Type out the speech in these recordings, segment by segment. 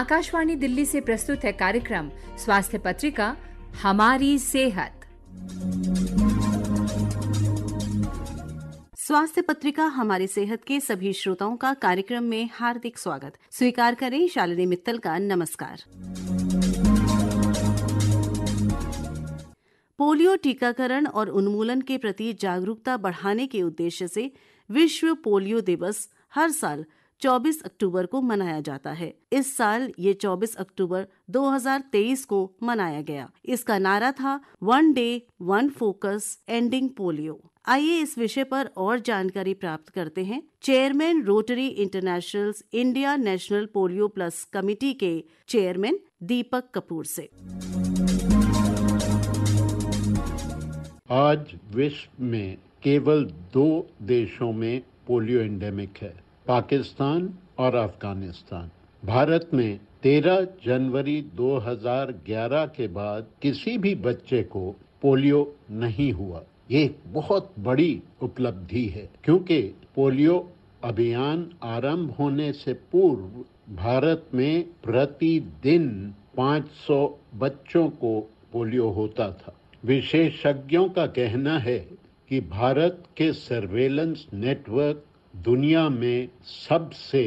आकाशवाणी दिल्ली से प्रस्तुत है कार्यक्रम स्वास्थ्य पत्रिका हमारी सेहत स्वास्थ्य पत्रिका हमारी सेहत के सभी श्रोताओं का कार्यक्रम में हार्दिक स्वागत स्वीकार करें शालिनी मित्तल का नमस्कार पोलियो टीकाकरण और उन्मूलन के प्रति जागरूकता बढ़ाने के उद्देश्य से विश्व पोलियो दिवस हर साल 24 अक्टूबर को मनाया जाता है इस साल ये 24 अक्टूबर 2023 को मनाया गया इसका नारा था one day one focus ending polio आइए इस विषय पर और जानकारी प्राप्त करते हैं chairman Rotary International India National Polio Plus committee के चेयरमैन दीपक कपूर से आज विश्व में केवल दो देशों में पोलियो एंडेमिक है पाकिस्तान और अफगानिस्तान भारत में 13 जनवरी 2011 के बाद किसी भी बच्चे को पोलियो नहीं हुआ ये एक बहुत बड़ी उपलब्धि है क्योंकि पोलियो अभियान आरंभ होने से पूर्व भारत में प्रतिदिन 500 बच्चों को पोलियो होता था विशेषज्ञों का कहना है कि भारत के सर्वेलेंस नेटवर्क दुनिया में सबसे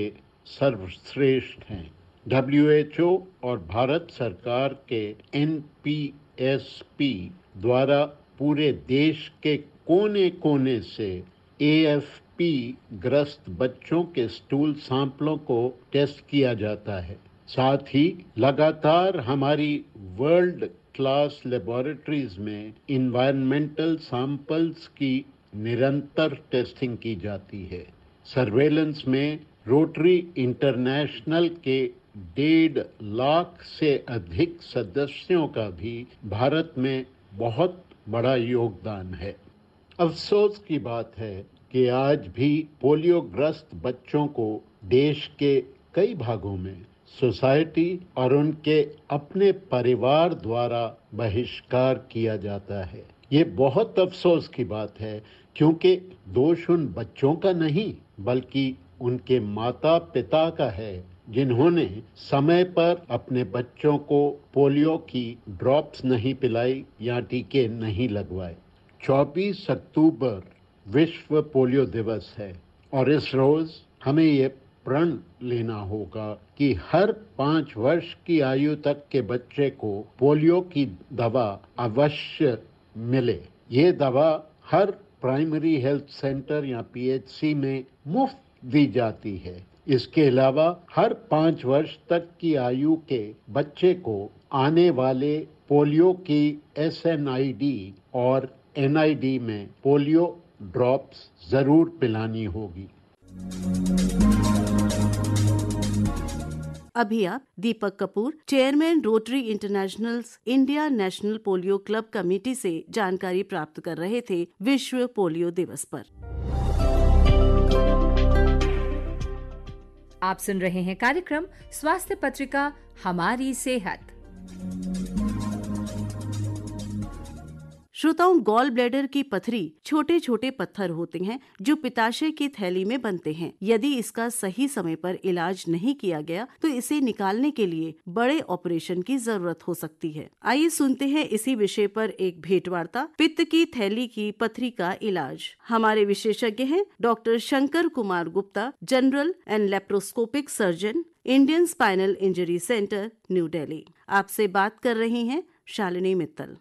सर्वश्रेष्ठ हैं डब्ल्यू एच ओ और भारत सरकार के एन पी एस पी द्वारा पूरे देश के कोने कोने से एफ पी ग्रस्त बच्चों के स्टूल सैंपलों को टेस्ट किया जाता है साथ ही लगातार हमारी वर्ल्ड क्लास लेबोरेटरीज में इन्वायरमेंटल सैंपल्स की निरंतर टेस्टिंग की जाती है सर्वेलेंस में रोटरी इंटरनेशनल के डेढ़ लाख से अधिक सदस्यों का भी भारत में बहुत बड़ा योगदान है अफसोस की बात है कि आज भी पोलियोग्रस्त बच्चों को देश के कई भागों में सोसाइटी और उनके अपने परिवार द्वारा बहिष्कार किया जाता है ये बहुत अफसोस की बात है क्योंकि दोष उन बच्चों का नहीं बल्कि उनके माता पिता का है जिन्होंने समय पर अपने बच्चों को पोलियो की ड्रॉप्स नहीं पिलाई या टीके नहीं लगवाए 24 अक्टूबर विश्व पोलियो दिवस है और इस रोज हमें ये प्रण लेना होगा कि हर पाँच वर्ष की आयु तक के बच्चे को पोलियो की दवा अवश्य मिले ये दवा हर प्राइमरी हेल्थ सेंटर या पीएचसी में मुफ्त दी जाती है इसके अलावा हर पाँच वर्ष तक की आयु के बच्चे को आने वाले पोलियो की एस और एन में पोलियो ड्रॉप्स जरूर पिलानी होगी अभी आप Deepak Kapoor chairman Rotary International India National Polio club committee से जानकारी प्राप्त कर रहे थे विश्व पोलियो दिवस पर आप सुन रहे हैं कार्यक्रम स्वास्थ्य पत्रिका हमारी सेहत श्रोताओं गॉल ब्लैडर की पथरी छोटे छोटे पत्थर होते हैं जो पिताशय की थैली में बनते हैं यदि इसका सही समय पर इलाज नहीं किया गया तो इसे निकालने के लिए बड़े ऑपरेशन की जरूरत हो सकती है आइए सुनते हैं इसी विषय पर एक भेंट वार्ता पित्त की थैली की पथरी का इलाज हमारे विशेषज्ञ हैं doctor Shankar Kumar Gupta general and laparoscopic surgeon Indian spinal injury centre New Delhi आपसे बात कर रही हैं शालिनी मित्तल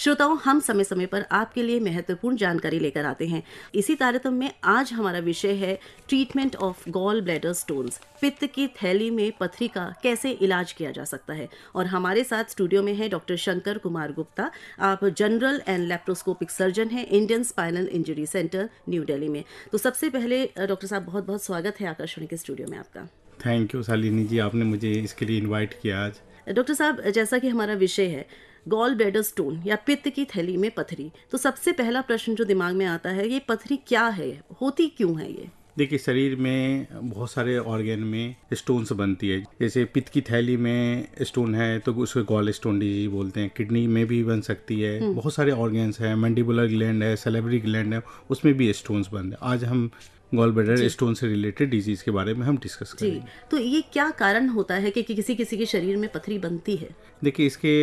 श्रोताओं हम समय समय पर आपके लिए महत्वपूर्ण जानकारी लेकर आते हैं इसी तारतम में आज हमारा विषय है treatment of gall bladder stones पित्त की थैली में पथरी का कैसे इलाज किया जा सकता है और हमारे साथ स्टूडियो में है डॉक्टर शंकर कुमार गुप्ता आप जनरल एंड लेप्टोस्कोपिक सर्जन हैं Indian spinal injury centre new Delhi में तो सबसे पहले डॉक्टर साहब बहुत बहुत स्वागत है आकर्षण के स्टूडियो में आपका थैंक यू सालिनी जी आपने मुझे इसके लिए इनवाइट किया आज डॉक्टर साहब जैसा कि हमारा विषय है गॉल ब्लेडर स्टोन या पित्त की थैली में पथरी तो सबसे पहला प्रश्न जो दिमाग में आता है ये पथरी क्या है होती क्यों है ये देखिए शरीर में बहुत सारे ऑर्गेन में स्टोन्स बनती है जैसे पित्त की थैली में स्टोन है तो उसको गॉल स्टोन डिजीज बोलते हैं किडनी में भी बन सकती है हम्म। बहुत सारे ऑर्गेन्स हैं मंडिबुलर ग्लैंड है सेलेबरी ग्लैंड है उसमें भी स्टोन्स बनते हैं आज हम गॉल ब्लैडर स्टोन से रिलेटेड डिजीज के बारे में हम डिस्कस करेंगे तो ये क्या कारण होता है कि, कि किसी किसी के शरीर में पथरी बनती है देखिए इसके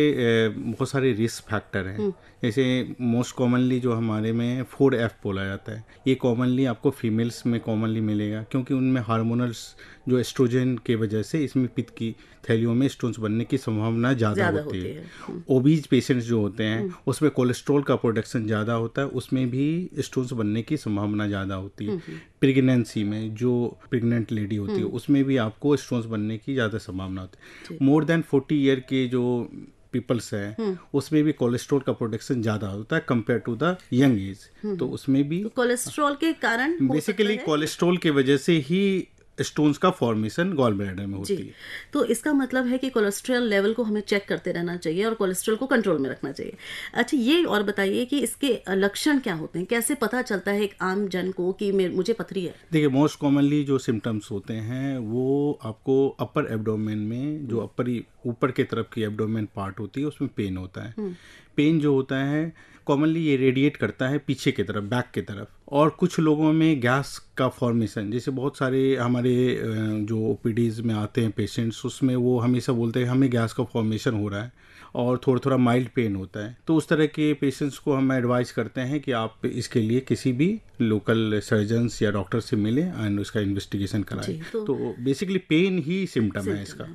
बहुत सारे रिस्क फैक्टर हैं हम्म। जैसे मोस्ट कॉमनली जो हमारे में फोर एफ बोला जाता है ये कॉमनली आपको फीमेल्स में कॉमनली मिलेगा क्योंकि उनमें हार्मोनल्स जो एस्ट्रोजन के वजह से इसमें पित्त की थैलियों में स्टोन्स बनने की संभावना ज़्यादा होती है ओबीज पेशेंट्स हम्म। जो होते हैं हम्म। उसमें कोलेस्ट्रॉल का प्रोडक्शन ज़्यादा होता है उसमें भी स्टोन्स बनने की संभावना ज़्यादा होती है प्रेगनेंसी हम्म, में जो प्रेगनेंट लेडी होती है उसमें भी आपको स्टोन्स बनने की ज़्यादा संभावना होती है मोर देन फोर्टी ईयर के जो पीपल्स हैं हम्म। उसमें भी कोलेस्ट्रॉल का प्रोडक्शन ज्यादा होता है compare to the young age तो उसमें भी कोलेस्ट्रोल तो कोलेस्ट्रॉल के कारण बेसिकली कोलेस्ट्रॉल की वजह से ही स्टोन्स का फॉर्मेशन गॉल ब्लैडर में होती है तो इसका मतलब है कि कोलेस्ट्रॉल लेवल को हमें चेक करते रहना चाहिए और कोलेस्ट्रॉल को कंट्रोल में रखना चाहिए अच्छा ये और बताइए कि इसके लक्षण क्या होते हैं कैसे पता चलता है एक आम जन को कि मुझे पथरी है देखिए मोस्ट कॉमनली जो सिम्टम्स होते हैं वो आपको अपर एबडोमेन में जो अपर हम्म। ऊपर की तरफ की एबडोमेन पार्ट होती है उसमें पेन होता है पेन हम्म। जो होता है कॉमनली ये रेडिएट करता है पीछे की तरफ बैक की तरफ और कुछ लोगों में गैस का फॉर्मेशन जैसे बहुत सारे हमारे जो ओ में आते हैं पेशेंट्स उसमें वो हमेशा बोलते हैं हमें गैस का फॉर्मेशन हो रहा है और थोड़ा थोड़ा माइल्ड पेन होता है तो उस तरह के पेशेंट्स को हम एडवाइस करते हैं कि आप इसके लिए किसी भी लोकल सर्जन या डॉक्टर से मिलें एंड उसका इन्वेस्टिगेशन कराए तो, तो बेसिकली पेन ही सिम्टम है इसका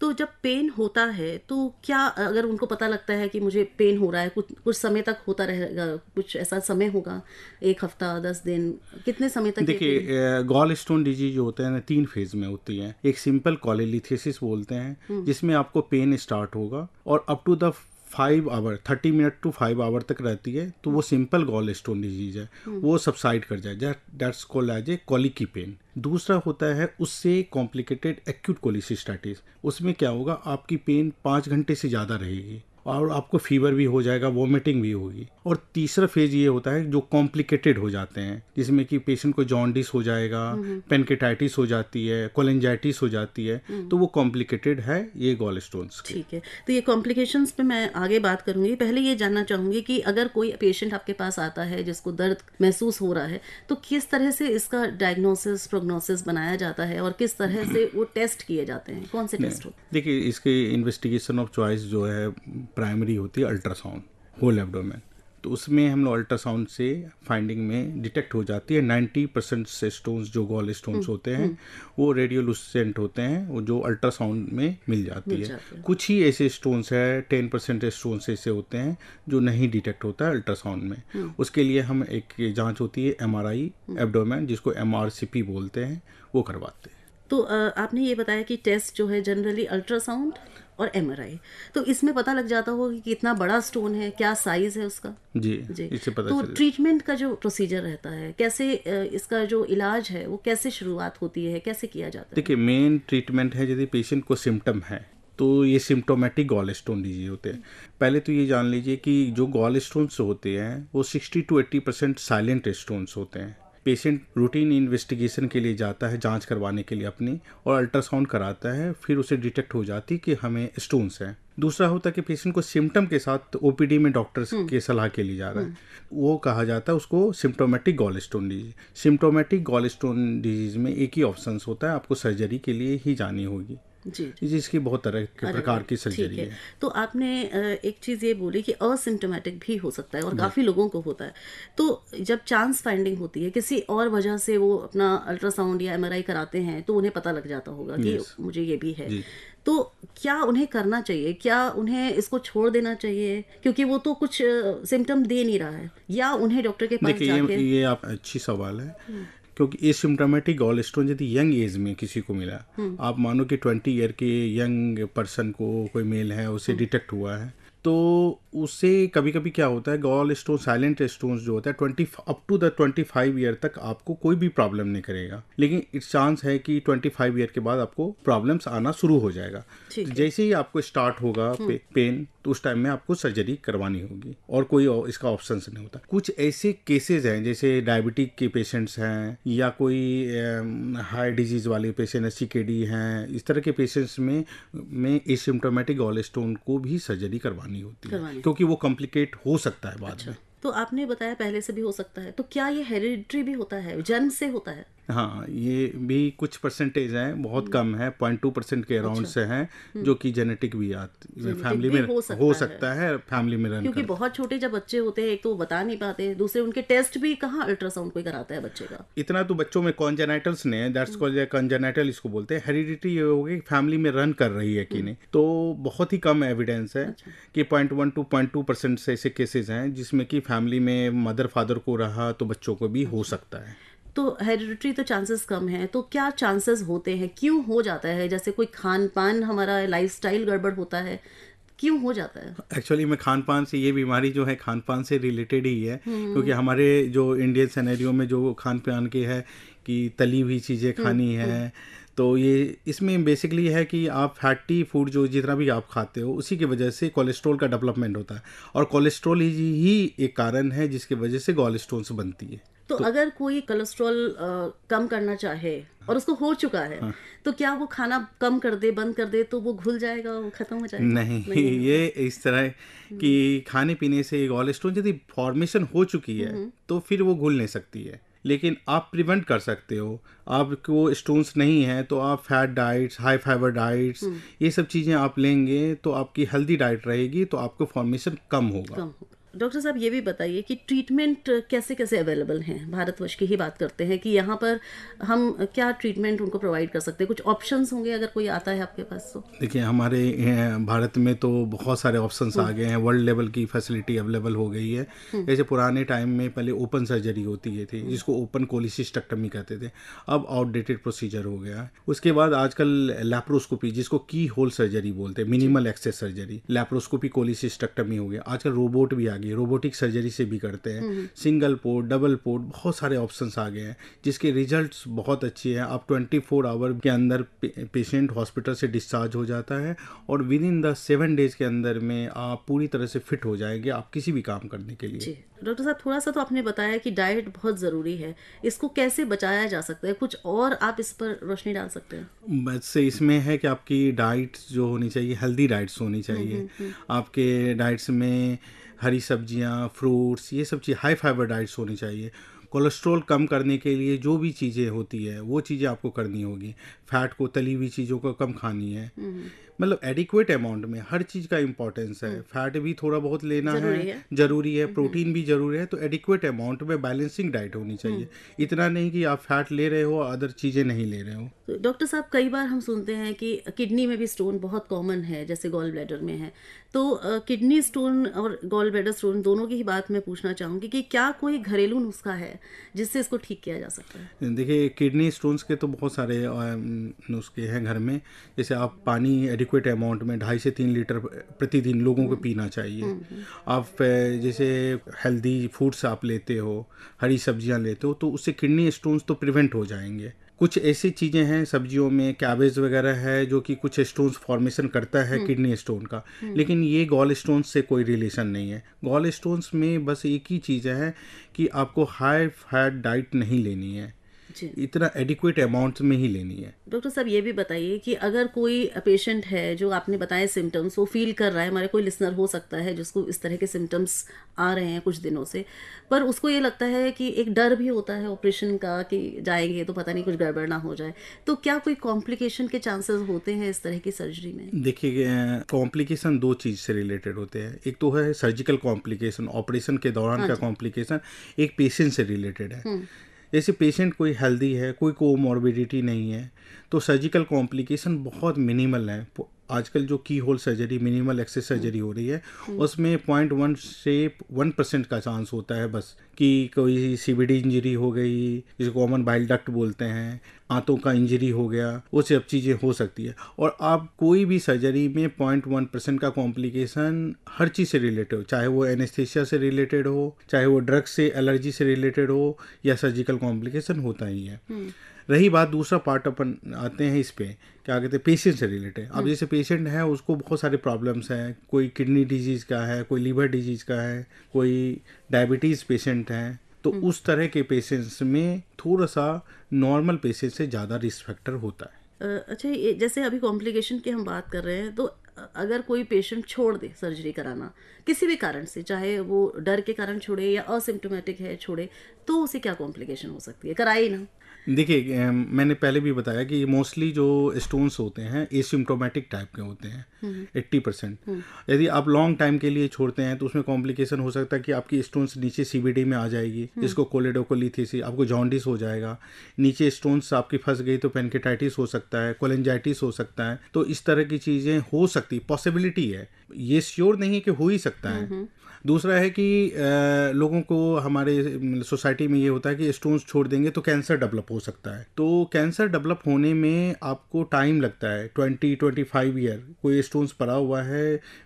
तो जब पेन होता है तो क्या अगर उनको पता लगता है कि मुझे पेन हो रहा है कुछ कुछ समय तक होता रहेगा कुछ ऐसा समय होगा एक हफ्ता दस दिन कितने समय तक देखिए कि गॉल स्टोन डिजीज जो होते हैं ना तीन फेज में होती है एक सिंपल कॉलेलिथिसिस बोलते हैं हम्म। जिसमें आपको पेन स्टार्ट होगा और up to the five hour thirty minute to five hour तक रहती है तो वो सिंपल गॉल स्टोन डिजीज है हम्म। वो सबसाइड कर जाए that's call as a colicky pain दूसरा होता है उससे कॉम्प्लिकेटेड एक्यूट कोलिसिस्टाइटिस उसमें क्या होगा आपकी पेन पाँच घंटे से ज़्यादा रहेगी और आपको फीवर भी हो जाएगा वॉमिटिंग भी होगी और तीसरा फेज ये होता है जो कॉम्प्लिकेटेड हो जाते हैं जिसमें कि पेशेंट को जॉन्डिस हो जाएगा पेनकेटाइटिस हम्म। हो जाती है कोलेंजाइटिस हो जाती है हम्म। तो वो कॉम्प्लिकेटेड है ये गोल स्टोन्स ठीक है तो ये कॉम्प्लिकेशन पे मैं आगे बात करूंगी पहले ये जानना चाहूंगी कि अगर कोई पेशेंट आपके पास आता है जिसको दर्द महसूस हो रहा है तो किस तरह से इसका डायग्नोसिस प्रोग्नोसिस बनाया जाता है और किस तरह से वो टेस्ट किए जाते हैं कौन से टेस्ट हो देखिए इसके इन्वेस्टिगेशन ऑफ चॉइस जो है प्राइमरी होती है अल्ट्रासाउंड होल एब्डोमेन तो उसमें हम लोग अल्ट्रासाउंड से फाइंडिंग में डिटेक्ट हो जाती है नाइन्टी परसेंट से स्टोन्स जो गॉल स्टोन्स हम्म, होते हैं हम्म। वो रेडियोलुसेंट होते हैं वो जो अल्ट्रासाउंड में मिल जाती मिल है कुछ ही ऐसे स्टोन्स है टेन परसेंट स्टोन्स ऐसे होते हैं जो नहीं डिटेक्ट होता है अल्ट्रासाउंड में हम्म। उसके लिए हम एक जाँच होती है एम आर एब्डोमेन जिसको एम बोलते हैं वो करवाते हैं तो आपने ये बताया कि टेस्ट जो है जनरली अल्ट्रासाउंड और एम तो इसमें पता लग जाता होगा कि कितना बड़ा स्टोन है क्या साइज है उसका जी जी इससे पता तो ट्रीटमेंट का जो प्रोसीजर रहता है कैसे इसका जो इलाज है वो कैसे शुरुआत होती है कैसे किया जाता है देखिए मेन ट्रीटमेंट है यदि पेशेंट को सिम्टम है तो ये सिम्टोमेटिक गॉल स्टोन डिजीज होते हैं पहले तो ये जान लीजिए कि जो गॉल स्टोन्स होते हैं वो sixty to eighty percent silent stones होते हैं पेशेंट रूटीन इन्वेस्टिगेशन के लिए जाता है जांच करवाने के लिए अपनी और अल्ट्रासाउंड कराता है फिर उसे डिटेक्ट हो जाती कि हमें स्टोन्स हैं दूसरा होता है कि पेशेंट को सिम्टम के साथ ओपीडी में डॉक्टर्स हम्म। के सलाह के लिए जा रहा है हम्म। वो कहा जाता है उसको symptomatic gall stone disease symptomatic gall stone disease में एक ही ऑप्शन होता है आपको सर्जरी के लिए ही जानी होगी जी जिसकी बहुत तरह के प्रकार की सर्जरी है।, है तो आपने एक चीज़ ये बोली कि असिम्टोमेटिक भी हो सकता है और काफ़ी लोगों को होता है तो जब चांस फाइंडिंग होती है किसी और वजह से वो अपना अल्ट्रासाउंड या एमआरआई कराते हैं तो उन्हें पता लग जाता होगा कि मुझे ये भी है तो क्या उन्हें करना चाहिए क्या उन्हें इसको छोड़ देना चाहिए क्योंकि वो तो कुछ सिम्टम दे नहीं रहा है या उन्हें डॉक्टर के पास जाके ये आप अच्छी सवाल है हम्म। क्योंकि एसिम्टोमेटिक गॉल स्टोन यदि यंग एज में किसी को मिला हम्म। आप मानो कि ट्वेंटी ईयर के यंग पर्सन को कोई मेल है उसे डिटेक्ट हम्म। हुआ है तो उसे कभी कभी क्या होता है गॉल स्टोन साइलेंट स्टोन्स जो होता है twenty up to the twenty five year तक आपको कोई भी प्रॉब्लम नहीं करेगा लेकिन इट्स चांस है कि ट्वेंटी फाइव ईयर के बाद आपको प्रॉब्लम्स आना शुरू हो जाएगा तो जैसे ही आपको स्टार्ट होगा हम्म। पे, पेन तो उस टाइम में आपको सर्जरी करवानी होगी और कोई इसका ऑप्शन नहीं होता कुछ ऐसे केसेज हैं जैसे डायबिटिक के पेशेंट्स हैं या कोई हाई डिजीज वाले पेशेंट सी के डी हैं इस तरह के पेशेंट्स में में एसिम्टोमेटिक गॉल स्टोन को भी सर्जरी करवानी होती है क्योंकि वो कॉम्प्लिकेट हो सकता है बाद अच्छा, में तो आपने बताया पहले से भी हो सकता है तो क्या ये हेरिडिटरी भी होता है जन्म से होता है हाँ ये भी कुछ परसेंटेज हैं बहुत हम्म। कम है पॉइंट टू परसेंट के अराउंड अच्छा। से हैं हम्म। जो कि जेनेटिक भी आती फैमिली में हो सकता, है, फैमिली में रन क्योंकि बहुत छोटे जब बच्चे होते हैं एक तो बता नहीं पाते दूसरे उनके टेस्ट भी कहाँ अल्ट्रासाउंड कोई कराता है बच्चे का इतना तो बच्चों में कॉन्जेनाइटल्स ने दैट्स कॉल्ड कॉन्जेनाइटल इसको बोलते हैं हेरिडिटी ये हो गई फैमिली में रन कर रही है कि हम्म। नहीं तो बहुत ही कम एविडेंस है अच्छा। कि point one two point two percent ऐसे केसेज हैं जिसमें कि फैमिली में मदर फादर को रहा तो बच्चों को भी हो अच्छा। सकता है तो हेरिडिटरी तो चांसेस कम है तो क्या चांसेस होते हैं क्यों हो जाता है जैसे कोई खान पान हमारा लाइफ स्टाइल गड़बड़ होता है क्यों हो जाता है एक्चुअली में खान पान से ये बीमारी जो है खान पान से रिलेटेड ही है हम्म। क्योंकि हमारे जो इंडियन सेनेरियो में जो खान पान के है कि तली हुई चीज़ें खानी हम्म, हम्म। है तो ये इसमें बेसिकली है कि आप फैटी फूड जो जितना भी आप खाते हो उसी की वजह से कोलेस्ट्रॉल का डेवलपमेंट होता है और कोलेस्ट्रॉल ही एक कारण है जिसकी वजह से गोलेस्ट्रोल बनती है तो, तो अगर कोई कोलेस्ट्रॉल कम करना चाहे और उसको हो चुका है हाँ, तो क्या वो खाना कम कर दे बंद कर दे तो वो घुल जाएगा वो खत्म हो जाएगा नहीं, नहीं ये इस तरह कि हम्म। खाने पीने से गोलेस्ट्रोल यदि फॉर्मेशन हो चुकी है हम्म। तो फिर वो घुल नहीं सकती है लेकिन आप प्रिवेंट कर सकते हो आपको स्टोन्स नहीं है तो आप fat diets high fibre diets ये सब चीज़ें आप लेंगे तो आपकी हेल्दी डाइट रहेगी तो आपको फॉर्मेशन कम होगा कम होगा डॉक्टर साहब ये भी बताइए कि ट्रीटमेंट कैसे कैसे अवेलेबल हैं भारतवर्ष की ही बात करते हैं कि यहाँ पर हम क्या ट्रीटमेंट उनको प्रोवाइड कर सकते हैं कुछ ऑप्शंस होंगे अगर कोई आता है आपके पास तो देखिए हमारे भारत में तो बहुत सारे ऑप्शंस आ गए हैं वर्ल्ड लेवल की फैसिलिटी अवेलेबल हो गई है जैसे हम्म। पुराने टाइम में पहले ओपन सर्जरी होती है थी जिसको ओपन कोलिसिस्टक्टमी कहते थे अब आउटडेटेड प्रोसीजर हो गया उसके बाद आजकल लेप्रोस्कोपी जिसको की होल सर्जरी बोलते हैं minimal access surgery laparoscopy cholecystectomy हो गया आजकल रोबोट भी आ गया सर्जरी रोबोटिक सर्जरी से भी करते हैं सिंगल पोर्ट डबल पोर्ट बहुत सारे ऑप्शंस आ गए हैं जिसके रिजल्ट्स बहुत अच्छे हैं आप 24 फोर आवर के अंदर पेशेंट हॉस्पिटल से डिस्चार्ज हो जाता है और within the seven days के अंदर में आप पूरी तरह से फिट हो जाएंगे आप किसी भी काम करने के लिए डॉक्टर साहब थोड़ा सा तो आपने बताया कि डाइट बहुत ज़रूरी है इसको कैसे बचाया जा सकता है कुछ और आप इस पर रोशनी डाल सकते हैं बस इसमें है कि आपकी डाइट जो होनी चाहिए हेल्दी डाइट्स होनी चाहिए हुँ, हम्म, हुँ. हम्म, हम्म। आपके डाइट्स में हरी सब्जियाँ फ्रूट्स ये सब चीज़ हाई फाइबर डाइट्स होनी चाहिए कोलेस्ट्रॉल कम करने के लिए जो भी चीज़ें होती है वो चीज़ें आपको करनी होगी फैट को तली हुई चीज़ों को कम खानी है हम्म। मतलब एडिक्वेट अमाउंट में हर चीज़ का इंपॉर्टेंस है फैट हम्म। भी थोड़ा बहुत लेना है, जरूरी है प्रोटीन हम्म। भी जरूरी है तो एडिक्वेट अमाउंट में बैलेंसिंग डाइट होनी हम्म। चाहिए इतना नहीं कि आप फैट ले रहे हो अदर चीज़ें नहीं ले रहे हो डॉक्टर तो साहब कई बार हम सुनते हैं कि किडनी में भी स्टोन बहुत कॉमन है जैसे गोल ब्लैडर में है तो किडनी स्टोन और गोल ब्लैडर स्टोन दोनों की ही बात मैं पूछना चाहूँगी कि क्या कोई घरेलू नुस्खा है जिससे इसको ठीक किया जा सकता है देखिए किडनी स्टोन्स के तो बहुत सारे नुस्खे हैं घर में जैसे आप पानी एडिक एडिक्वेट अमाउंट में ढाई से तीन लीटर प्रतिदिन लोगों को पीना चाहिए हम्म, हम्म। आप जैसे हेल्दी फूड्स आप लेते हो हरी सब्जियां लेते हो तो उससे किडनी स्टोन्स तो प्रिवेंट हो जाएंगे कुछ ऐसी चीज़ें हैं सब्जियों में कैबेज वगैरह है जो कि कुछ स्टोन्स फॉर्मेशन करता है हम्म। किडनी स्टोन का लेकिन ये गॉल स्टोन्स से कोई रिलेशन नहीं है गॉल स्टोन्स में बस एक ही चीज़ है कि आपको हाई फैट डाइट नहीं लेनी है इतना एडिक्वेट अमाउंट में ही लेनी है डॉक्टर साहब ये भी बताइए कि अगर कोई पेशेंट है जो आपने बताए सिम्टम्स वो फील कर रहा है हमारे कोई लिसनर हो सकता है जिसको इस तरह के सिम्टम्स आ रहे हैं कुछ दिनों से पर उसको ये लगता है कि एक डर भी होता है ऑपरेशन का कि जाएंगे तो पता नहीं कुछ गड़बड़ ना हो जाए तो क्या कोई कॉम्प्लिकेशन के चांसेस होते हैं इस तरह की सर्जरी में देखिए कॉम्प्लिकेशन दो चीज़ से रिलेटेड होते हैं एक तो है सर्जिकल कॉम्प्लिकेशन ऑपरेशन के दौरान हाँ का कॉम्प्लिकेशन एक पेशेंट से रिलेटेड है हम्म। जैसे पेशेंट कोई हेल्दी है कोई कोमॉर्बिडिटी नहीं है तो सर्जिकल कॉम्प्लिकेशन बहुत मिनिमल है आजकल जो की hole surgery minimal access surgery हो रही है हम्म। उसमें पॉइंट वन से वन परसेंट का चांस होता है बस कि कोई सीबीडी इंजरी हो गई जिसे कॉमन बाइल डक्ट बोलते हैं आंतों का इंजरी हो गया वो सब चीज़ें हो सकती है और आप कोई भी सर्जरी में पॉइंट वन परसेंट का कॉम्प्लिकेशन हर चीज़ से रिलेटेड हो चाहे वो एनेस्थेसिया से रिलेटेड हो चाहे वो ड्रग्स से एलर्जी से रिलेटेड हो या सर्जिकल कॉम्प्लिकेशन होता ही है हम्म। रही बात दूसरा पार्ट अपन आते हैं इस पर क्या कहते हैं पेशेंट से रिलेटेड अब हम्म। जैसे पेशेंट है उसको बहुत सारे प्रॉब्लम्स हैं कोई किडनी डिजीज़ का है कोई लीवर डिजीज़ का है कोई डायबिटीज़ पेशेंट है तो हम्म। उस तरह के पेशेंट्स में थोड़ा सा नॉर्मल पेशेंट से ज़्यादा रिस्क फैक्टर होता है अच्छा ये जैसे अभी कॉम्प्लिकेशन की हम बात कर रहे हैं तो अगर कोई पेशेंट छोड़ दे सर्जरी कराना किसी भी कारण से चाहे वो डर के कारण छोड़े या असिम्टोमेटिक है छोड़े तो उसे क्या कॉम्प्लिकेशन हो सकती है कराए ना देखिए मैंने पहले भी बताया कि मोस्टली जो स्टोन्स होते हैं एसिम्टोमेटिक टाइप के होते हैं एट्टी हम्म। परसेंट हम्म। यदि आप लॉन्ग टाइम के लिए छोड़ते हैं तो उसमें कॉम्प्लिकेशन हो सकता है कि आपकी स्टोन्स नीचे सीबीडी में आ जाएगी हम्म। जिसको कोलेडोकोलिथेसी आपको जॉन्डिस हो जाएगा नीचे स्टोन्स आपकी फंस गई तो पेनकेटाइटिस हो सकता है कोलेंजाइटिस हो सकता है तो इस तरह की चीज़ें हो सकती पॉसिबिलिटी है ये श्योर नहीं कि हो ही सकता है दूसरा है कि लोगों को हमारे सोसाइटी में ये होता है कि स्टोन्स छोड़ देंगे तो कैंसर डेवलप हो सकता है तो कैंसर डेवलप होने में आपको टाइम लगता है ट्वेंटी ट्वेंटी फाइव ईयर कोई स्टोन्स पड़ा हुआ है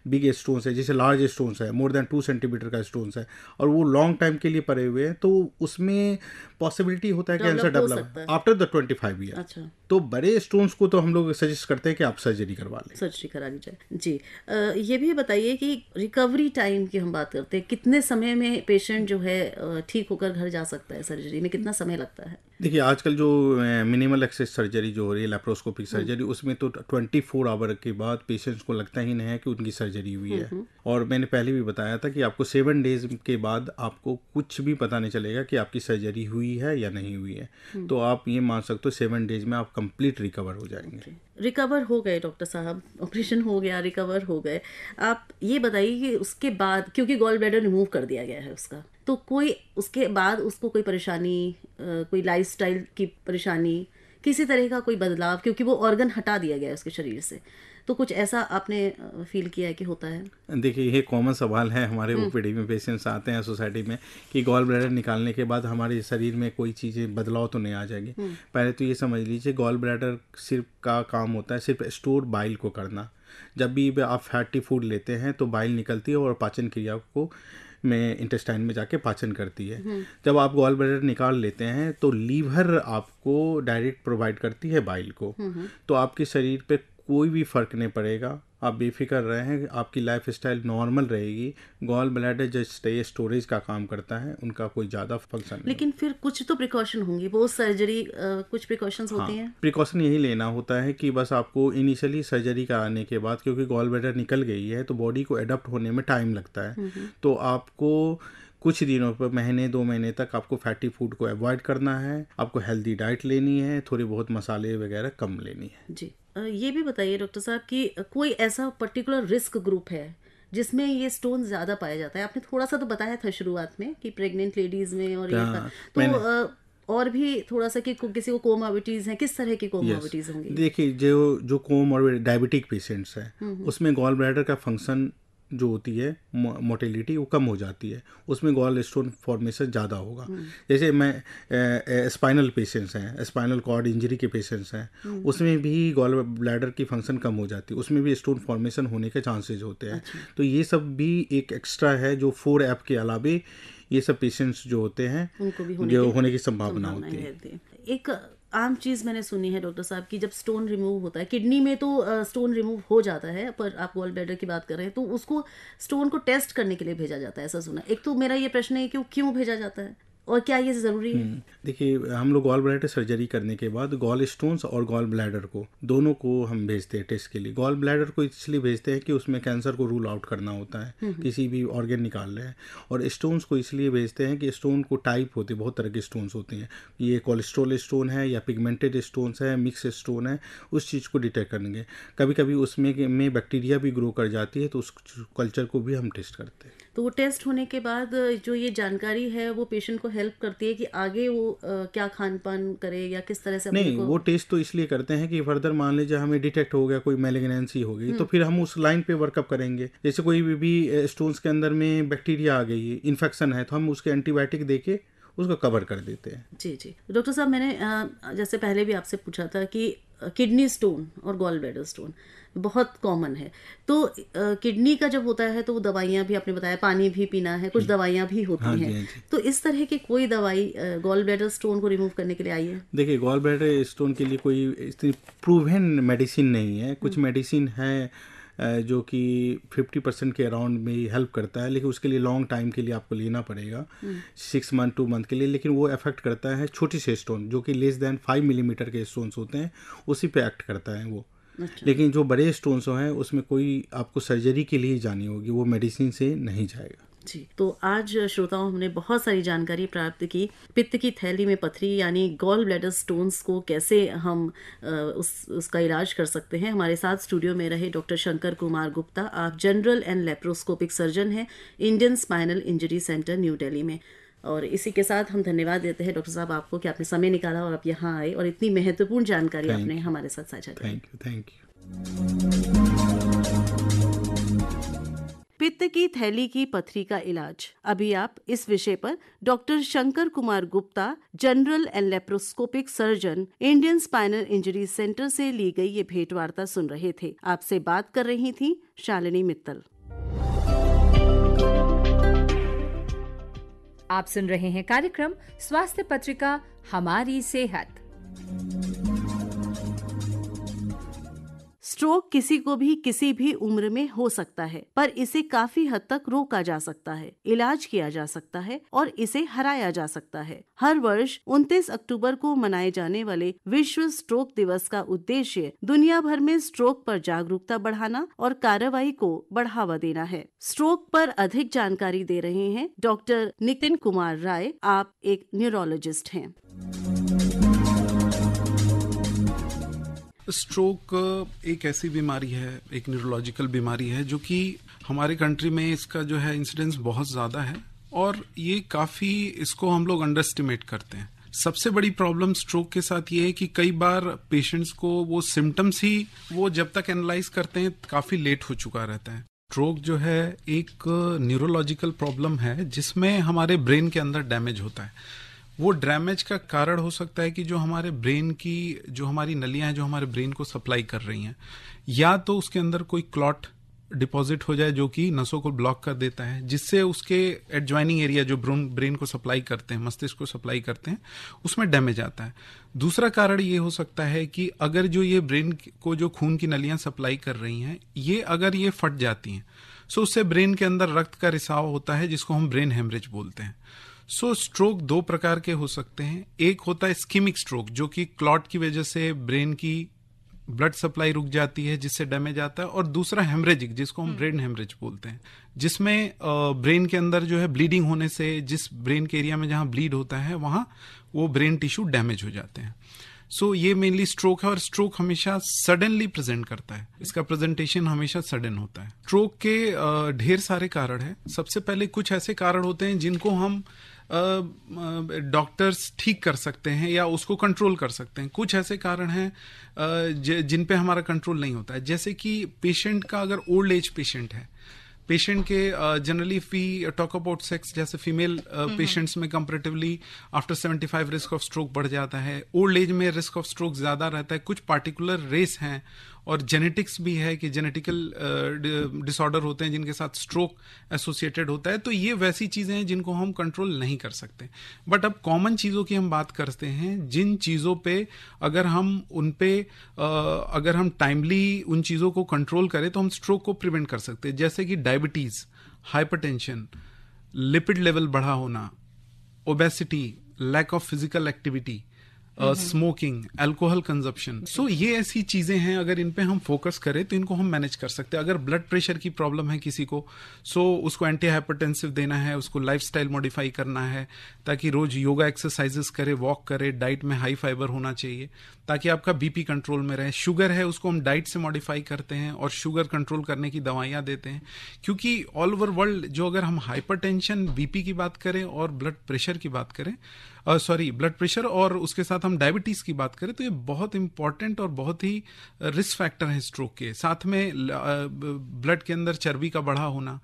बिग स्टोन्स है जैसे लार्ज स्टोन्स है मोर देन टू सेंटीमीटर का स्टोन्स है और वो लॉन्ग टाइम के लिए पड़े हुए हैं तो उसमें पॉसिबिलिटी होता है cancer develop after the twenty five year अच्छा तो बड़े स्टोन्स को तो हम लोग सजेस्ट करते हैं कि आप सर्जरी करवा लें सर्जरी करानी चाहिए जी आ, ये भी बताइए कि रिकवरी टाइम की हम बात बात करते हैं कितने समय में पेशेंट जो है ठीक होकर घर जा सकता है सर्जरी में कितना समय लगता है देखिए आजकल जो मिनिमल एक्सेस सर्जरी जो हो रही है लेप्रोस्कोपिक हम्म। सर्जरी उसमें तो 24 फोर आवर के बाद पेशेंट्स को लगता ही नहीं है कि उनकी सर्जरी हुई है हम्म, हम्म। और मैंने पहले भी बताया था कि आपको सेवन डेज के बाद आपको कुछ भी पता नहीं चलेगा कि आपकी सर्जरी हुई है या नहीं हुई है तो आप ये मान सकते हो सेवन डेज में आप कंप्लीट रिकवर हो जाएंगे रिकवर हो गए डॉक्टर साहब ऑपरेशन हो गया रिकवर हो गए आप ये बताइए कि उसके बाद क्योंकि गोल्ड ब्लैडर रिमूव कर दिया गया है उसका तो कोई उसके बाद उसको कोई परेशानी कोई लाइफस्टाइल की परेशानी किसी तरह का कोई बदलाव क्योंकि वो ऑर्गन हटा दिया गया है उसके शरीर से तो कुछ ऐसा आपने फील किया है कि होता है देखिए ये कॉमन सवाल है हमारे ओपीडी हम्म। में पेशेंट्स आते हैं सोसाइटी में कि गॉल ब्लैडर निकालने के बाद हमारे शरीर में कोई चीज़ें बदलाव तो नहीं आ जाएगी हम्म। पहले तो ये समझ लीजिए गॉल ब्लैडर सिर्फ का काम होता है सिर्फ स्टोर बाइल को करना जब भी आप फैटी फूड लेते हैं तो बाइल निकलती है और पाचन क्रिया को में इंटेस्टाइन में जाके पाचन करती है हम्म। जब आप गॉल ब्लैडर निकाल लेते हैं तो लीवर आपको डायरेक्ट प्रोवाइड करती है बाइल को हम्म, हम्म। तो आपके शरीर पे कोई भी फर्क नहीं पड़ेगा आप बेफिक्र रहे हैं आपकी लाइफ स्टाइल नॉर्मल रहेगी गॉल ब्लैडर जस्ट ये स्टोरेज का काम करता है उनका कोई ज़्यादा फंक्शन लेकिन फिर कुछ तो प्रिकॉशन होंगी वो सर्जरी कुछ प्रिकॉशन हाँ, होती हैं प्रिकॉशन यही लेना होता है कि बस आपको इनिशियली सर्जरी कराने के बाद क्योंकि गॉल ब्लैडर निकल गई है तो बॉडी को एडप्ट होने में टाइम लगता है तो आपको कुछ दिनों पर महीने दो महीने तक आपको फैटी फूड को अवॉइड करना है आपको हेल्दी डाइट लेनी है थोड़ी बहुत मसाले वगैरह कम लेनी है जी ये भी बताइए डॉक्टर साहब कि कोई ऐसा पर्टिकुलर रिस्क ग्रुप है जिसमें ये स्टोन ज़्यादा पाया जाता है आपने थोड़ा सा तो बताया था शुरुआत में कि प्रेग्नेंट लेडीज़ में और ये हाँ, तो और भी थोड़ा सा कि किसी को कोमोबिटीज हैं किस तरह की कोमोबिटीज होंगी देखिए जो जो और डायबिटिक पेशेंट्स हैं हम्म, हम्म। उसमें गॉल ब्लैडर का फंक्शन जो होती है मोटिलिटी वो कम हो जाती है उसमें गॉल स्टोन फॉर्मेशन ज़्यादा होगा हम्म। जैसे मैं स्पाइनल पेशेंट्स हैं स्पाइनल कॉर्ड इंजरी के पेशेंट्स हैं हम्म। उसमें भी गॉल ब्लैडर की फंक्शन कम हो जाती है उसमें भी स्टोन फॉर्मेशन होने के चांसेज होते हैं अच्छा। तो ये सब भी एक एक्स्ट्रा है जो फोर ऐप के अलावा ये सब पेशेंट्स जो होते हैं उनको भी होने, जो होने की संभावना होती है एक आम चीज़ मैंने सुनी है डॉक्टर साहब की जब स्टोन रिमूव होता है किडनी में तो स्टोन रिमूव हो जाता है पर आप गोल बेडर की बात कर रहे हैं तो उसको स्टोन को टेस्ट करने के लिए भेजा जाता है ऐसा सुना एक तो मेरा ये प्रश्न है कि वो क्यों भेजा जाता है और क्या ये ज़रूरी है हम्म, देखिए हम लोग गॉल ब्लैडर सर्जरी करने के बाद गॉल स्टोन्स और गॉल ब्लैडर को दोनों को हम भेजते हैं टेस्ट के लिए गॉल ब्लैडर को इसलिए भेजते हैं कि उसमें कैंसर को रूल आउट करना होता है हम्म, हम्म। किसी भी ऑर्गेन निकाल रहे हैं और स्टोन्स को इसलिए भेजते हैं कि स्टोन को टाइप होते बहुत तरह के स्टोन्स होते हैं ये कोलेस्ट्रोल स्टोन है या पिगमेंटेड स्टोन्स है मिक्स स्टोन है उस चीज़ को डिटेक्ट करेंगे कभी कभी उसमें में बैक्टीरिया भी ग्रो कर जाती है तो उस कल्चर को भी हम टेस्ट करते हैं तो वो टेस्ट होने के बाद जो ये जानकारी है वो पेशेंट को हेल्प करती है कि आगे वो क्या खान पान करे या किस तरह से नहीं को... वो टेस्ट तो इसलिए करते हैं कि फर्दर मान लीजिए हमें डिटेक्ट हो गया कोई मेलेग्नेंसी हो गई तो हम्म। फिर हम उस लाइन पे वर्कअप करेंगे जैसे कोई भी, भी स्टोन्स के अंदर में बैक्टीरिया आ गई इन्फेक्शन है तो हम उसके एंटीबायोटिक दे उसको कवर कर देते हैं जी जी डॉक्टर साहब मैंने जैसे पहले भी आपसे पूछा था कि किडनी स्टोन और गॉल ब्लैडर स्टोन बहुत कॉमन है तो किडनी का जब होता है तो दवाइयाँ भी आपने बताया पानी भी पीना है कुछ दवाइयाँ भी होती हाँ, हैं हाँ तो इस तरह की कोई दवाई गॉल ब्लैडर स्टोन को रिमूव करने के लिए आई है देखिए गॉल ब्लैडर स्टोन के लिए कोई इतनी प्रूवन मेडिसिन नहीं है कुछ मेडिसिन हम्म। है जो कि 50 परसेंट के अराउंड में हेल्प करता है लेकिन उसके लिए लॉन्ग टाइम के लिए आपको लेना पड़ेगा सिक्स मंथ टू मंथ के लिए लेकिन वो अफेक्ट करता है छोटी से स्टोन जो कि लेस दैन फाइव मिलीमीटर के स्टोन्स होते हैं उसी पे एक्ट करता है वो अच्छा। लेकिन जो बड़े स्टोन्स हैं उसमें कोई आपको सर्जरी के लिए जानी होगी वो मेडिसिन से नहीं जाएगा जी तो आज श्रोताओं हमने बहुत सारी जानकारी प्राप्त की पित्त की थैली में पथरी यानी गोल ब्लैडर स्टोन्स को कैसे हम उस उसका इलाज कर सकते हैं हमारे साथ स्टूडियो में रहे डॉक्टर शंकर कुमार गुप्ता आप जनरल एंड लेप्रोस्कोपिक सर्जन हैं Indian spinal injury centre new Delhi में और इसी के साथ हम धन्यवाद देते हैं डॉक्टर साहब आपको कि आपने समय निकाला और आप यहाँ आए और इतनी महत्वपूर्ण जानकारी आपने हमारे साथ साझा की थैंक यू थैंक यू पित्त की थैली की पथरी का इलाज अभी आप इस विषय पर doctor Shankar Kumar Gupta general and laparoscopic surgeon Indian spinal injury centre से ली गई ये भेंटवार्ता सुन रहे थे आपसे बात कर रही थी शालिनी मित्तल आप सुन रहे हैं कार्यक्रम स्वास्थ्य पत्रिका हमारी सेहत स्ट्रोक किसी को भी किसी भी उम्र में हो सकता है पर इसे काफी हद तक रोका जा सकता है इलाज किया जा सकता है और इसे हराया जा सकता है हर वर्ष 29 अक्टूबर को मनाए जाने वाले विश्व स्ट्रोक दिवस का उद्देश्य दुनिया भर में स्ट्रोक पर जागरूकता बढ़ाना और कार्रवाई को बढ़ावा देना है स्ट्रोक पर अधिक जानकारी दे रहे हैं डॉक्टर नितिन कुमार राय आप एक न्यूरोलॉजिस्ट हैं स्ट्रोक uh, एक ऐसी बीमारी है एक न्यूरोलॉजिकल बीमारी है जो कि हमारे कंट्री में इसका जो है इंसिडेंस बहुत ज़्यादा है और ये काफ़ी इसको हम लोग अंडर एस्टिमेट करते हैं सबसे बड़ी प्रॉब्लम स्ट्रोक के साथ ये है कि कई बार पेशेंट्स को वो सिम्टम्स ही वो जब तक एनालाइज करते हैं काफ़ी लेट हो चुका रहता है स्ट्रोक जो है एक न्यूरोलॉजिकल प्रॉब्लम है जिसमें हमारे ब्रेन के अंदर डैमेज होता है वो ड्रैमेज का कारण हो सकता है कि जो हमारे ब्रेन की जो हमारी नलियां हैं जो हमारे ब्रेन को सप्लाई कर रही हैं या तो उसके अंदर कोई क्लॉट डिपॉजिट हो जाए जो कि नसों को ब्लॉक कर देता है जिससे उसके एडजॉइनिंग एरिया जो ब्रून ब्रेन को सप्लाई करते हैं मस्तिष्क को सप्लाई करते हैं उसमें डैमेज आता है दूसरा कारण ये हो सकता है कि अगर जो ये ब्रेन को जो खून की नलियां सप्लाई कर रही हैं ये अगर ये फट जाती हैं सो तो उससे ब्रेन के अंदर रक्त का रिसाव होता है जिसको हम ब्रेन हेमरेज बोलते हैं सो so, स्ट्रोक दो प्रकार के हो सकते हैं एक होता है स्कीमिक स्ट्रोक जो कि क्लॉट की वजह से ब्रेन की ब्लड सप्लाई रुक जाती है जिससे डैमेज आता है और दूसरा हेमरेजिक जिसको हम हम्म। ब्रेन हेमरेज बोलते हैं जिसमें ब्रेन के अंदर जो है ब्लीडिंग होने से जिस ब्रेन के एरिया में जहां ब्लीड होता है वहां वो ब्रेन टिश्यू डैमेज हो जाते हैं सो so, ये मेनली स्ट्रोक है और स्ट्रोक हमेशा सडनली प्रेजेंट करता है इसका प्रेजेंटेशन हमेशा सडन होता है स्ट्रोक के ढेर सारे कारण है सबसे पहले कुछ ऐसे कारण होते हैं जिनको हम डॉक्टर्स ठीक कर सकते हैं या उसको कंट्रोल कर सकते हैं कुछ ऐसे कारण हैं जिन पे हमारा कंट्रोल नहीं होता है जैसे कि पेशेंट का अगर ओल्ड एज पेशेंट है पेशेंट के जनरली फी वी टॉक अबाउट सेक्स जैसे फीमेल हम्म, पेशेंट्स हम्म। में comparatively after 75 risk of stroke बढ़ जाता है ओल्ड एज में रिस्क ऑफ स्ट्रोक ज़्यादा रहता है कुछ पार्टिकुलर रेस हैं और जेनेटिक्स भी है कि जेनेटिकल डिसऑर्डर uh, uh, होते हैं जिनके साथ स्ट्रोक एसोसिएटेड होता है तो ये वैसी चीज़ें हैं जिनको हम कंट्रोल नहीं कर सकते बट अब कॉमन चीज़ों की हम बात करते हैं जिन चीज़ों पे अगर हम उन पे uh, अगर हम टाइमली उन चीज़ों को कंट्रोल करें तो हम स्ट्रोक को प्रिवेंट कर सकते हैं जैसे कि डायबिटीज़ हाइपर लिपिड लेवल बढ़ा होना obesity lack of physical activity smoking alcohol consumption so ये ऐसी चीजें हैं अगर इन पे हम फोकस करें तो इनको हम मैनेज कर सकते हैं अगर ब्लड प्रेशर की प्रॉब्लम है किसी को सो so उसको एंटी हाइपरटेंसिव देना है उसको लाइफ मॉडिफाई करना है ताकि रोज योगा एक्सरसाइजेस करे वॉक करे डाइट में हाई फाइबर होना चाहिए ताकि आपका बीपी कंट्रोल में रहे शुगर है उसको हम डाइट से मॉडिफाई करते हैं और शुगर कंट्रोल करने की दवाइयाँ देते हैं क्योंकि ऑल ओवर वर्ल्ड जो अगर हम हाइपरटेंशन बीपी की बात करें और ब्लड प्रेशर की बात करें सॉरी ब्लड प्रेशर और उसके साथ हम डायबिटीज़ की बात करें तो ये बहुत इंपॉर्टेंट और बहुत ही रिस्क फैक्टर है स्ट्रोक के साथ में ब्लड के अंदर चर्बी का बढ़ा होना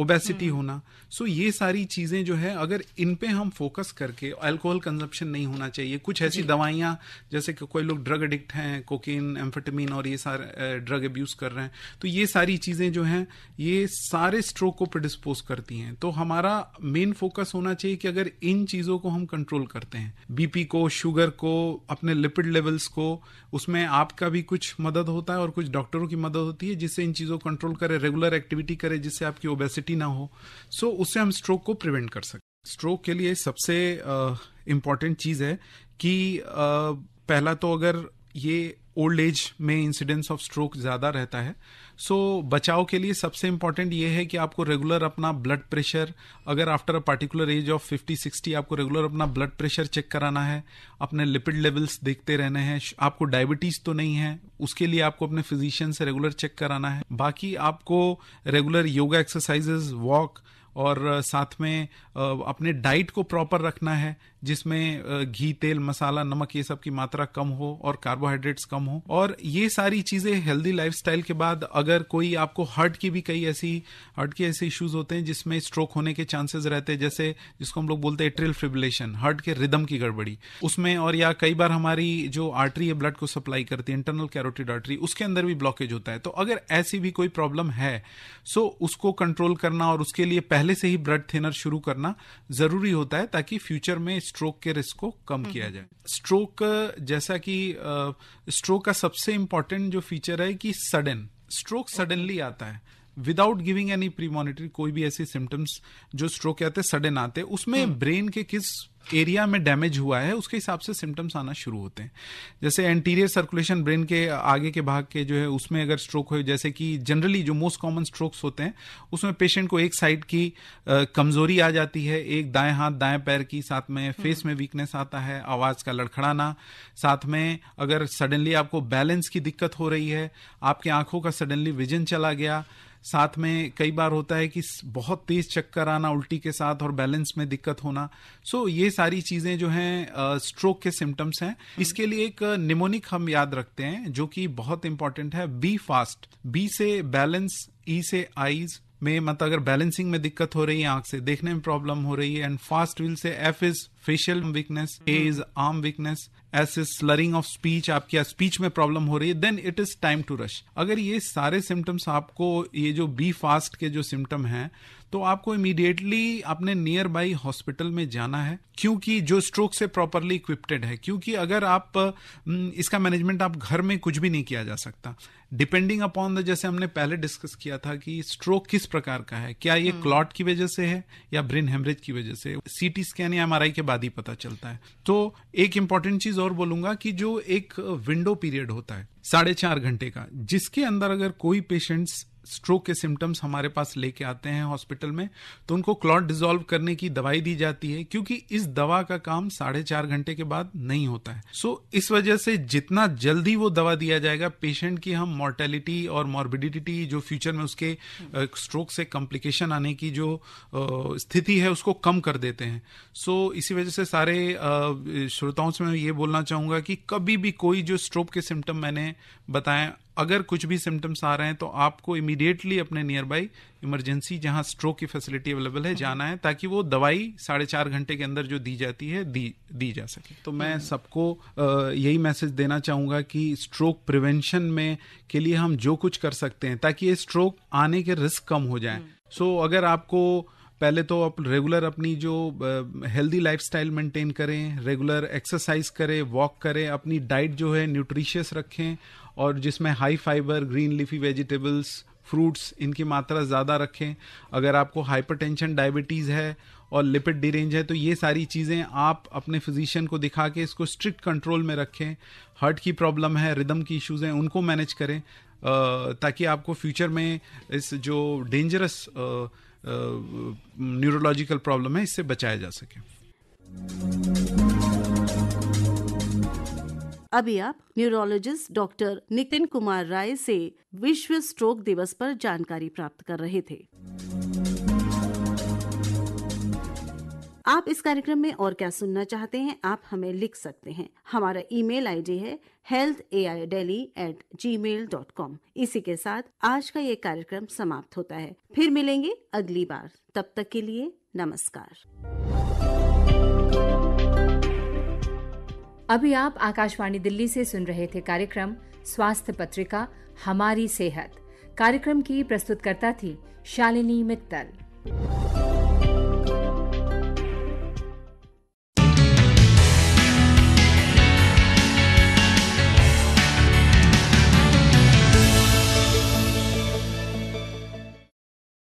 ओबेसिटी hmm. होना सो ये सारी चीज़ें जो है अगर इन पे हम फोकस करके अल्कोहल कंजप्शन नहीं होना चाहिए कुछ ऐसी दवाइयां जैसे कि कोई लोग ड्रग एडिक्ट हैं कोकीन एम्फेटमिन और ये सारे ड्रग एब्यूज़ कर रहे हैं तो ये सारी चीज़ें जो हैं ये सारे स्ट्रोक को प्रडिस्पोज करती हैं तो हमारा मेन फोकस होना चाहिए कि अगर इन चीज़ों को हम कंट्रोल करते हैं बीपी को शुगर को अपने लिपिड लेवल्स को उसमें आपका भी कुछ मदद होता है और कुछ डॉक्टरों की मदद होती है जिससे इन चीज़ों को कंट्रोल करें रेगुलर एक्टिविटी करें जिससे आपकी ओबेसिटी टॉक्सिसिटी ना हो सो so उससे हम स्ट्रोक को प्रिवेंट कर सकते स्ट्रोक के लिए सबसे इम्पॉर्टेंट चीज़ है कि uh, पहला तो अगर ये ओल्ड एज में इंसिडेंस ऑफ स्ट्रोक ज़्यादा रहता है सो so, बचाव के लिए सबसे इम्पॉर्टेंट ये है कि आपको रेगुलर अपना ब्लड प्रेशर अगर after a particular age of 50 60 आपको रेगुलर अपना ब्लड प्रेशर चेक कराना है अपने लिपिड लेवल्स देखते रहने हैं आपको डायबिटीज़ तो नहीं है उसके लिए आपको अपने फिजिशियन से रेगुलर चेक कराना है बाकी आपको रेगुलर योगा एक्सरसाइजेज वॉक और साथ में अपने डाइट को प्रॉपर रखना है जिसमें घी तेल मसाला नमक ये सब की मात्रा कम हो और कार्बोहाइड्रेट्स कम हो और ये सारी चीजें हेल्दी लाइफस्टाइल के बाद अगर कोई आपको हार्ट की भी कई ऐसी हार्ट के ऐसे इश्यूज होते हैं जिसमें स्ट्रोक होने के चांसेस रहते हैं जैसे जिसको हम लोग बोलते हैं ट्रिल फिब्रिलेशन हार्ट के रिदम की गड़बड़ी उसमें और या कई बार हमारी जो आर्टरी है ब्लड को सप्लाई करती है इंटरनल कैरोटिड आर्टरी उसके अंदर भी ब्लॉकेज होता है तो अगर ऐसी भी कोई प्रॉब्लम है सो उसको कंट्रोल करना और उसके लिए पहले से ही ब्लड थिनर शुरू करना जरूरी होता है ताकि फ्यूचर में स्ट्रोक के रिस्क को कम किया हम्म। जाए स्ट्रोक जैसा कि स्ट्रोक का सबसे इम्पोर्टेंट जो फीचर है कि सडन स्ट्रोक सडनली आता है विदाउट गिविंग एनी प्रीमोनिटरी कोई भी ऐसी सिम्टम्स जो स्ट्रोक आते सडन आते उसमें ब्रेन हम्म। के किस एरिया में डैमेज हुआ है उसके हिसाब से सिम्टम्स आना शुरू होते हैं जैसे एंटीरियर सर्कुलेशन ब्रेन के आगे के भाग के जो है उसमें अगर स्ट्रोक हो जैसे कि जनरली जो मोस्ट कॉमन स्ट्रोक्स होते हैं उसमें पेशेंट को एक साइड की कमजोरी आ जाती है एक दाएं हाथ दाएं पैर की साथ में फेस हम्म। में वीकनेस आता है आवाज का लड़खड़ाना साथ में अगर सडनली आपको बैलेंस की दिक्कत हो रही है आपकी आंखों का सडनली विजन चला गया साथ में कई बार होता है कि बहुत तेज चक्कर आना उल्टी के साथ और बैलेंस में दिक्कत होना सो ये सारी चीजें जो हैं स्ट्रोक के सिम्टम्स हैं हम्म। इसके लिए एक निमोनिक हम याद रखते हैं जो कि बहुत इंपॉर्टेंट है बी फास्ट बी से बैलेंस ई e से आईज में मतलब अगर बैलेंसिंग में दिक्कत हो रही है आंख से देखने में प्रॉब्लम हो रही है and fast will say F is facial weakness A is arm weakness ऐसे स्लरिंग ऑफ स्पीच आपकी स्पीच में प्रॉब्लम हो रही है then it is time to rush अगर ये सारे सिम्टम्स आपको ये जो बी फास्ट के जो सिम्टम हैं तो आपको इमीडिएटली अपने नियर बाई हॉस्पिटल में जाना है क्योंकि जो स्ट्रोक से प्रॉपरली इक्विप्टेड है क्योंकि अगर आप हम्म, इसका मैनेजमेंट आप घर में कुछ भी नहीं किया जा सकता डिपेंडिंग अपॉन द जैसे हमने पहले डिस्कस किया था कि स्ट्रोक किस प्रकार का है क्या ये क्लॉट हम्म। की वजह से है या ब्रेन हेमरेज की वजह से सीटी स्कैन या एमआरआई के बाद ही पता चलता है तो एक इंपॉर्टेंट चीज और बोलूंगा कि जो एक विंडो पीरियड होता है साढ़े चार घंटे का जिसके अंदर अगर कोई पेशेंट्स स्ट्रोक के सिम्टम्स हमारे पास लेके आते हैं हॉस्पिटल में तो उनको क्लॉट डिजोल्व करने की दवाई दी जाती है क्योंकि इस दवा का काम साढ़े चार घंटे के बाद नहीं होता है सो so, इस वजह से जितना जल्दी वो दवा दिया जाएगा पेशेंट की हम मोर्टेलिटी और मॉर्बिडिटी जो फ्यूचर में उसके स्ट्रोक से कॉम्प्लिकेशन आने की जो स्थिति है उसको कम कर देते हैं सो so, इसी वजह से सारे श्रोताओं से मैं ये बोलना चाहूंगा कि कभी भी कोई जो स्ट्रोक के सिम्टम मैंने बताएं अगर कुछ भी सिम्टम्स आ रहे हैं तो आपको इमीडिएटली अपने नियर बाई इमरजेंसी जहाँ स्ट्रोक की फैसिलिटी अवेलेबल है जाना है ताकि वो दवाई साढ़े चार घंटे के अंदर जो दी जाती है दी दी जा सके तो मैं हम्म। सबको यही मैसेज देना चाहूंगा कि स्ट्रोक प्रिवेंशन में के लिए हम जो कुछ कर सकते हैं ताकि ये स्ट्रोक आने के रिस्क कम हो जाए सो हम्म। so, अगर आपको पहले तो आप रेगुलर अपनी जो हेल्दी लाइफ स्टाइल मेंटेन करें रेगुलर एक्सरसाइज करें वॉक करें अपनी डाइट जो है न्यूट्रिशियस रखें और जिसमें high fibre green leafy vegetables fruits इनकी मात्रा ज़्यादा रखें अगर आपको हाइपरटेंशन डायबिटीज़ है और लिपिड डिरेंज है तो ये सारी चीज़ें आप अपने फिजिशियन को दिखा के इसको स्ट्रिक्ट कंट्रोल में रखें हार्ट की प्रॉब्लम है रिदम की इश्यूज़ हैं उनको मैनेज करें ताकि आपको फ्यूचर में इस जो डेंजरस न्यूरोलॉजिकल प्रॉब्लम है इससे बचाया जा सके अभी आप न्यूरोलॉजिस्ट डॉक्टर नितिन कुमार राय से विश्व स्ट्रोक दिवस पर जानकारी प्राप्त कर रहे थे आप इस कार्यक्रम में और क्या सुनना चाहते हैं आप हमें लिख सकते हैं हमारा ईमेल आईडी है health A I daily at Gmail dot com इसी के साथ आज का ये कार्यक्रम समाप्त होता है फिर मिलेंगे अगली बार तब तक के लिए नमस्कार अभी आप आकाशवाणी दिल्ली से सुन रहे थे कार्यक्रम स्वास्थ्य पत्रिका हमारी सेहत कार्यक्रम की प्रस्तुतकर्ता थी शालिनी मित्तल